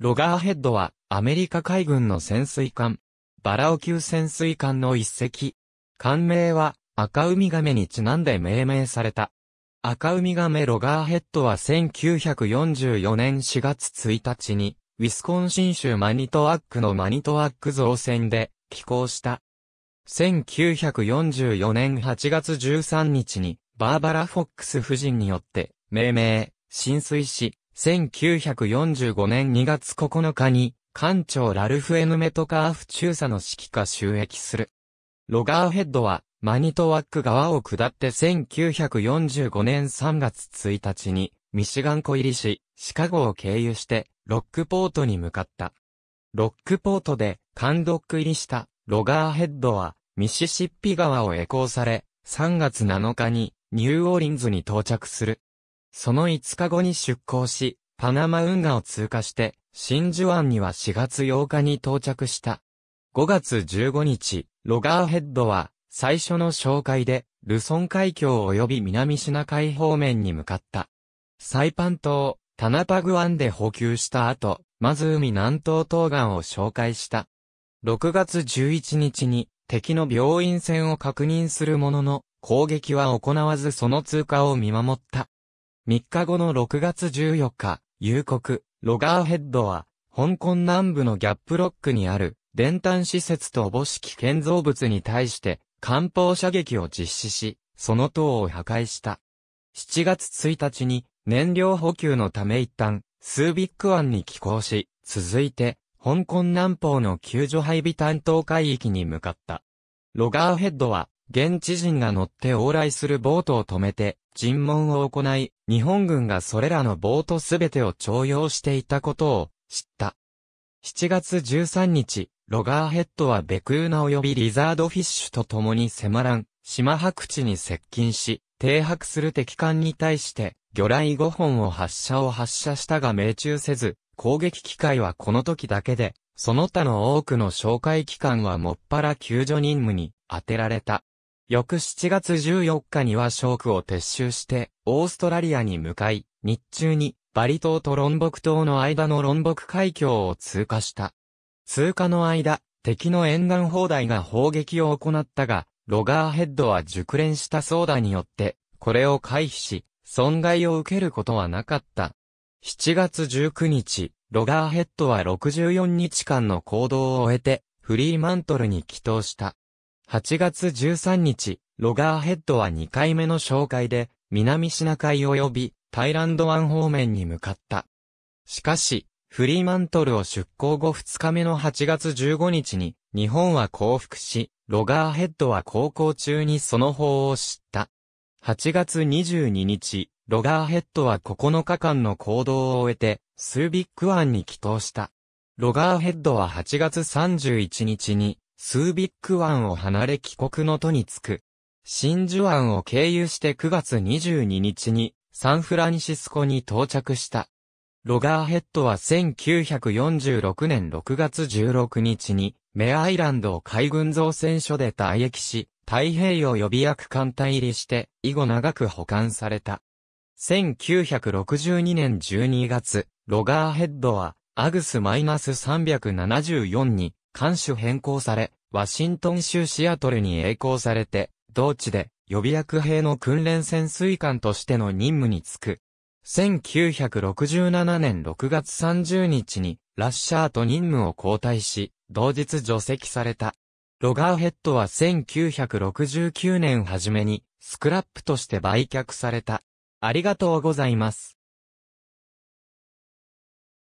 ロガーヘッドは、アメリカ海軍の潜水艦、バラオ級潜水艦の一隻。艦名は、赤ウミガメにちなんで命名された。赤ウミガメロガーヘッドは1944年4月1日に、ウィスコンシン州マニトアックのマニトアック造船で寄港した。1944年8月13日に、バーバラ・フォックス夫人によって、命名、浸水し、1945年2月9日に、艦長ラルフ・エヌメトカーフ中佐の指揮下収益する。ロガーヘッドは、マニトワック川を下って1945年3月1日に、ミシガン湖入りし、シカゴを経由して、ロックポートに向かった。ロックポートで、艦ドック入りした、ロガーヘッドは、ミシシッピ川をコーされ、3月7日に、ニューオーリンズに到着する。その5日後に出港し、パナマ運河を通過して、真珠湾には4月8日に到着した。5月15日、ロガーヘッドは、最初の紹介で、ルソン海峡及び南シナ海方面に向かった。サイパン島、タナパグ湾で補給した後、まず海南東東岸を紹介した。6月11日に、敵の病院船を確認するものの、攻撃は行わずその通過を見守った。3日後の6月14日、夕刻、ロガーヘッドは、香港南部のギャップロックにある、電端施設とおぼしき建造物に対して、艦砲射撃を実施し、その塔を破壊した。7月1日に、燃料補給のため一旦、スービック湾に寄港し、続いて、香港南方の救助配備担当海域に向かった。ロガーヘッドは、現地人が乗って往来するボートを止めて、尋問を行い、日本軍がそれらのボートすべてを徴用していたことを知った。7月13日、ロガーヘッドはベクーナ及びリザードフィッシュと共に迫らん、島白地に接近し、停泊する敵艦に対して、魚雷5本を発射を発射したが命中せず、攻撃機会はこの時だけで、その他の多くの哨戒機関はもっぱら救助任務に当てられた。翌7月14日にはショークを撤収して、オーストラリアに向かい、日中にバリ島とロンボク島の間のロンボク海峡を通過した。通過の間、敵の沿岸砲台が砲撃を行ったが、ロガーヘッドは熟練したソーダによって、これを回避し、損害を受けることはなかった。7月19日、ロガーヘッドは64日間の行動を終えて、フリーマントルに帰投した。8月13日、ロガーヘッドは2回目の紹介で、南シナ海及び、タイランド湾方面に向かった。しかし、フリーマントルを出港後2日目の8月15日に、日本は降伏し、ロガーヘッドは航行中にその方を知った。8月22日、ロガーヘッドは9日間の行動を終えて、スービック湾に帰投した。ロガーヘッドは8月31日に、スービック湾を離れ帰国の都に着く。真珠湾を経由して9月22日にサンフランシスコに到着した。ロガーヘッドは1946年6月16日にメアイランド海軍造船所で退役し、太平洋予備役艦隊入りして以後長く保管された。1962年12月、ロガーヘッドはアグス -374 に艦種変更され、ワシントン州シアトルに栄光されて、同地で予備役兵の訓練潜水艦としての任務に就く。1967年6月30日にラッシャーと任務を交代し、同日除籍された。ロガーヘッドは1969年初めにスクラップとして売却された。ありがとうございます。